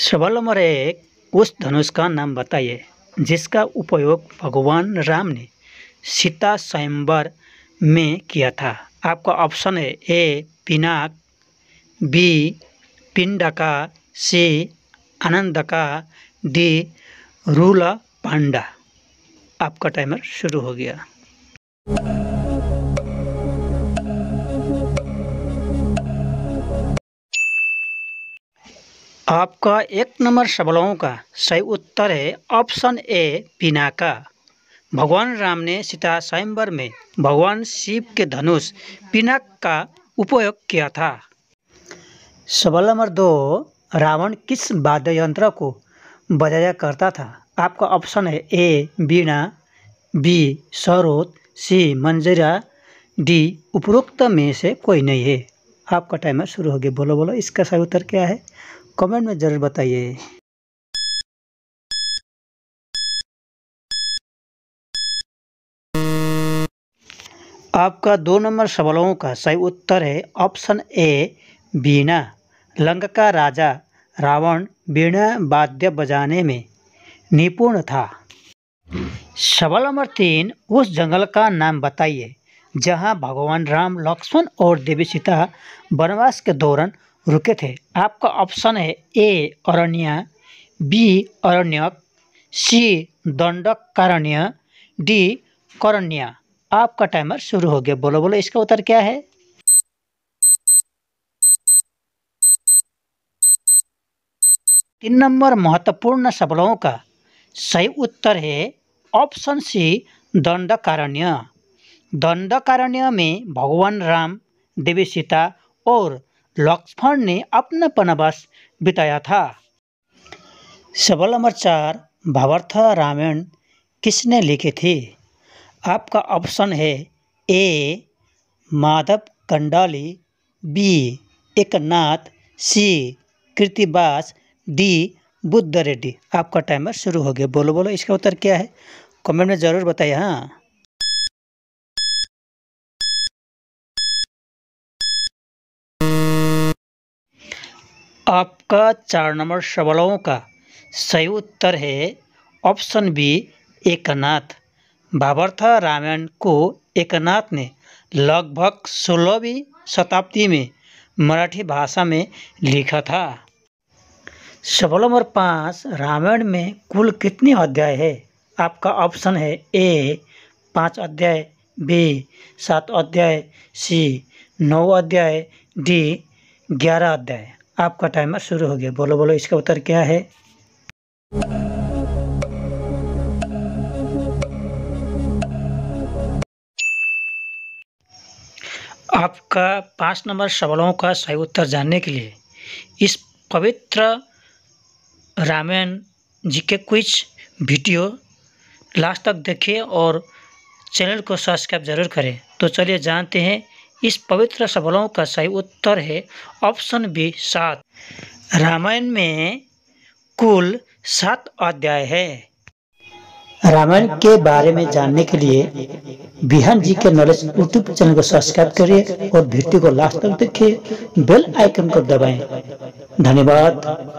सवाल नंबर एक उस धनुष का नाम बताइए जिसका उपयोग भगवान राम ने सीता स्वयंवर में किया था आपका ऑप्शन है ए पिनाक बी पिंडका सी आनंदका डी रूला पांडा आपका टाइमर शुरू हो गया आपका एक नंबर सवालों का सही उत्तर है ऑप्शन ए पिनाका भगवान राम ने सीता स्वयंवर में भगवान शिव के धनुष पिनाक का उपयोग किया था सवाल नंबर दो रावण किस वाद्य यंत्र को बजाया करता था आपका ऑप्शन है ए बीणा बी सरोत सी मंजरा डी उपरोक्त में से कोई नहीं है आपका टाइमर शुरू हो गया बोलो बोलो इसका सही उत्तर क्या है कमेंट में ज़रूर बताइए आपका दो नंबर सवालों का सही उत्तर है ऑप्शन ए बीना लंका का राजा रावण बीना वाद्य बजाने में निपुण था सवाल नंबर तीन उस जंगल का नाम बताइए जहां भगवान राम लक्ष्मण और देवी सीता वनवास के दौरान रुके थे आपका ऑप्शन है ए अरण्य बी अरण्य सी दंडक कारण्य डी करण्य आपका टाइमर शुरू हो गया बोलो बोलो इसका उत्तर क्या है तीन नंबर महत्वपूर्ण शब्दों का सही उत्तर है ऑप्शन सी दंडकारण्य दंडकारण्य में भगवान राम देवी सीता और लॉक्सफर्ड ने अपना पनावास बिताया था सबल नंबर चार भावार्थ रामायण किसने लिखे थे आपका ऑप्शन है A Madhav Kandali B Eknath C Krittivas D Budda Reddy आपका टाइमर शुरू हो गया बोलो बोलो इसका उत्तर क्या है कमेंट में ज़रूर बताइए हाँ आपका चार नंबर सवालों का सही उत्तर है ऑप्शन बी एकनाथ बाबरथा रामायण को एकनाथ ने लगभग सोलहवीं शताब्दी में मराठी भाषा में लिखा था सवाल नंबर पाँच रामायण में कुल कितने अध्याय है आपका ऑप्शन है ए पाँच अध्याय बी सात अध्याय सी नौ अध्याय डी ग्यारह अध्याय आपका टाइमर शुरू हो गया बोलो बोलो इसका उत्तर क्या है आपका पाँच नंबर सवालों का सही उत्तर जानने के लिए इस पवित्र रामायण जी के कुछ वीडियो लास्ट तक देखिए और चैनल को सब्सक्राइब ज़रूर करें तो चलिए जानते हैं इस पवित्र सवालों का सही उत्तर है ऑप्शन बी सात रामायण में कुल सात अध्याय है रामायण के बारे में जानने के लिए बिहान जी के नॉलेज यूट्यूब चैनल को सब्सक्राइब करिए और वीडियो को लास्ट तक देखिए बेल आइकन को दबाएं धन्यवाद